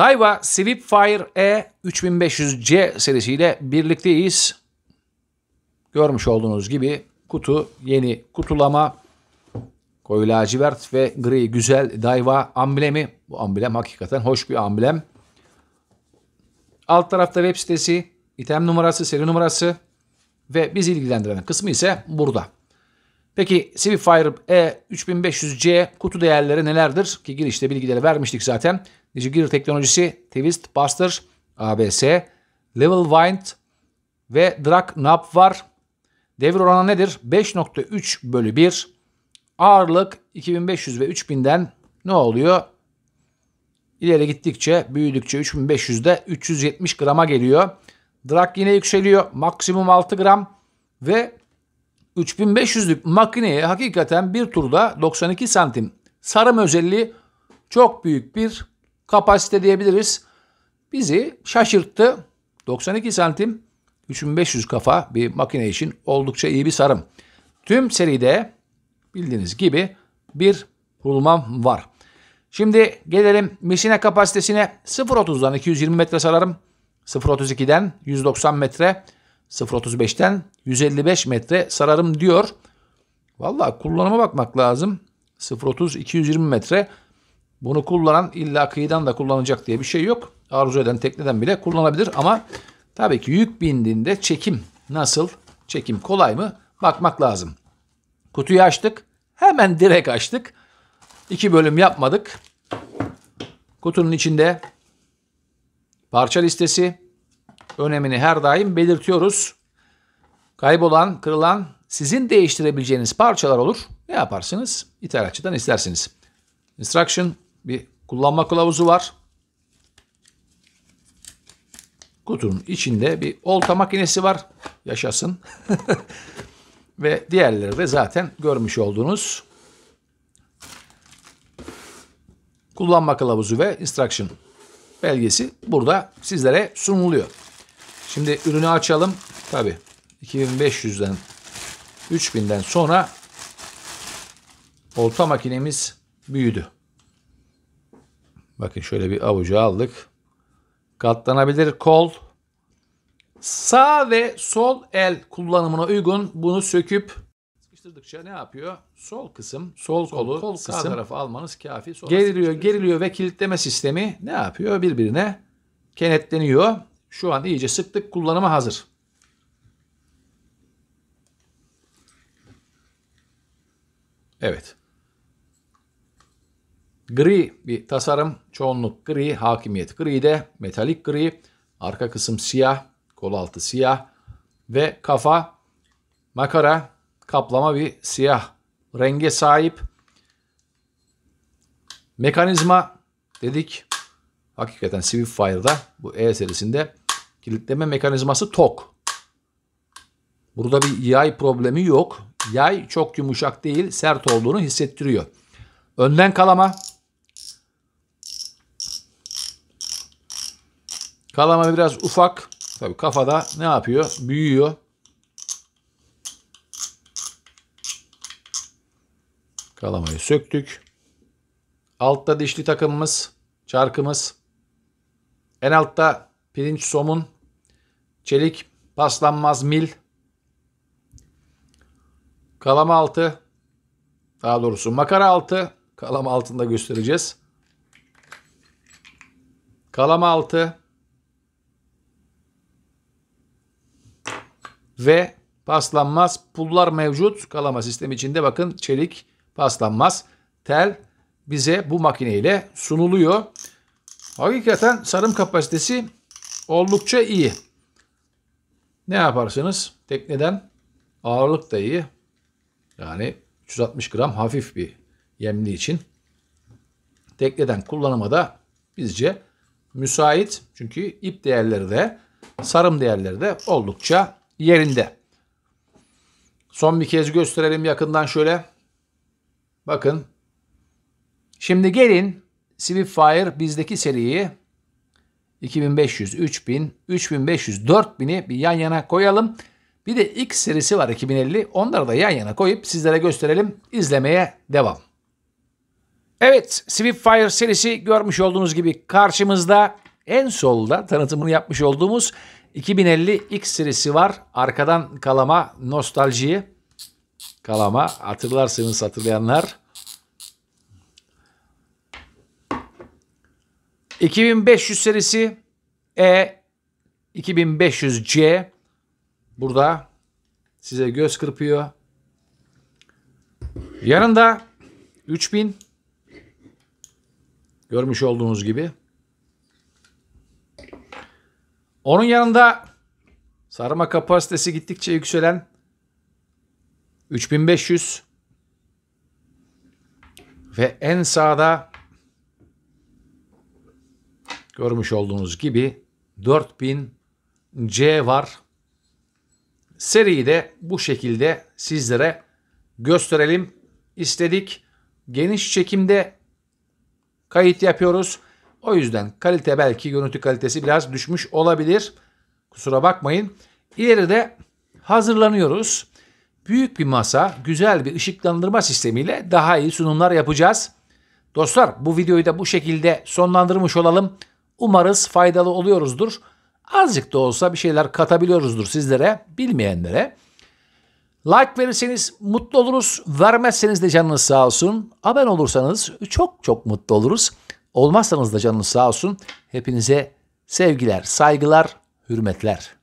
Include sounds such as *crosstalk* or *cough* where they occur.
Daiwa Sweepfire E 3500C serisiyle birlikteyiz. Görmüş olduğunuz gibi kutu yeni kutulama. Koyu lacivert ve gri güzel Daiwa amblemi. Bu amblem hakikaten hoş bir amblem. Alt tarafta web sitesi, item numarası, seri numarası ve biz ilgilendiren kısmı ise burada. Peki Civic Fire E3500C kutu değerleri nelerdir? Ki girişte bilgileri vermiştik zaten. Digigear teknolojisi Twist Buster, ABS, Level Wind ve Drag Knob var. Devir oranı nedir? 5.3 bölü 1. Ağırlık 2500 ve 3000'den ne oluyor? İleri gittikçe büyüdükçe 3500'de 370 grama geliyor. Drag yine yükseliyor. Maksimum 6 gram ve 3500'lük makineye hakikaten bir turda 92 santim sarım özelliği çok büyük bir kapasite diyebiliriz. Bizi şaşırttı. 92 santim 3500 kafa bir makine için oldukça iyi bir sarım. Tüm seride bildiğiniz gibi bir rulman var. Şimdi gelelim misine kapasitesine 0.30'dan 220 metre sararım. 0.32'den 190 metre, 0.35'ten 155 metre sararım diyor. Valla kullanıma bakmak lazım. 0.30 220 metre bunu kullanan illa kıyıdan da kullanacak diye bir şey yok. Arzu eden tekneden bile kullanabilir ama tabii ki yük bindiğinde çekim nasıl? Çekim kolay mı? Bakmak lazım. Kutuyu açtık. Hemen direk açtık. İki bölüm yapmadık. Kutunun içinde parça listesi önemini her daim belirtiyoruz. Kaybolan, kırılan, sizin değiştirebileceğiniz parçalar olur. Ne yaparsınız? İthalatçıdan istersiniz. Instruction bir kullanma kılavuzu var. Kutunun içinde bir olta makinesi var. Yaşasın. *laughs* Ve diğerleri de zaten görmüş olduğunuz kullanma kılavuzu ve instruction belgesi burada sizlere sunuluyor. Şimdi ürünü açalım. Tabi 2500'den 3000'den sonra olta makinemiz büyüdü. Bakın şöyle bir avucu aldık. Katlanabilir kol. Sağ ve sol el kullanımına uygun bunu söküp sıkıştırdıkça ne yapıyor? Sol kısım, sol, sol kolu, kol sağ tarafı almanız kafi. Sonra geriliyor, geriliyor ve kilitleme sistemi ne yapıyor? Birbirine kenetleniyor. Şu an iyice sıktık, kullanıma hazır. Evet. Gri bir tasarım, çoğunluk gri, hakimiyet gri de metalik gri, arka kısım siyah, kol altı siyah ve kafa makara kaplama bir siyah renge sahip. Mekanizma dedik. Hakikaten Swiftfire'da bu E serisinde kilitleme mekanizması tok. Burada bir yay problemi yok. Yay çok yumuşak değil, sert olduğunu hissettiriyor. Önden kalama Kalamar biraz ufak. tabi kafada ne yapıyor? Büyüyor. Kalamayı söktük. Altta dişli takımımız, çarkımız. En altta pirinç somun, çelik paslanmaz mil. Kalama altı, daha doğrusu makara altı. Kalama altında göstereceğiz. Kalama altı. ve paslanmaz pullar mevcut. Kalama sistemi içinde bakın çelik paslanmaz tel bize bu makineyle sunuluyor. Hakikaten sarım kapasitesi oldukça iyi. Ne yaparsınız? Tekneden ağırlık da iyi. Yani 360 gram hafif bir yemli için. Tekneden kullanıma da bizce müsait. Çünkü ip değerleri de sarım değerleri de oldukça yerinde. Son bir kez gösterelim yakından şöyle. Bakın. Şimdi gelin Swiftfire bizdeki seriyi 2500, 3000, 3500, 4000'i bir yan yana koyalım. Bir de X serisi var 2050. Onları da yan yana koyup sizlere gösterelim. İzlemeye devam. Evet, Swiftfire serisi görmüş olduğunuz gibi karşımızda en solda tanıtımını yapmış olduğumuz 2050 X serisi var. Arkadan kalama nostaljiyi. Kalama hatırlarsınız hatırlayanlar. 2500 serisi E 2500C burada size göz kırpıyor. Yanında 3000 görmüş olduğunuz gibi onun yanında sarıma kapasitesi gittikçe yükselen 3500 ve en sağda görmüş olduğunuz gibi 4000 C var. Seriyi de bu şekilde sizlere gösterelim istedik. Geniş çekimde kayıt yapıyoruz. O yüzden kalite belki görüntü kalitesi biraz düşmüş olabilir. Kusura bakmayın. İleride hazırlanıyoruz. Büyük bir masa, güzel bir ışıklandırma sistemiyle daha iyi sunumlar yapacağız. Dostlar bu videoyu da bu şekilde sonlandırmış olalım. Umarız faydalı oluyoruzdur. Azıcık da olsa bir şeyler katabiliyoruzdur sizlere, bilmeyenlere. Like verirseniz mutlu oluruz. Vermezseniz de canınız sağ olsun. Abone olursanız çok çok mutlu oluruz. Olmazsanız da canınız sağ olsun. Hepinize sevgiler, saygılar, hürmetler.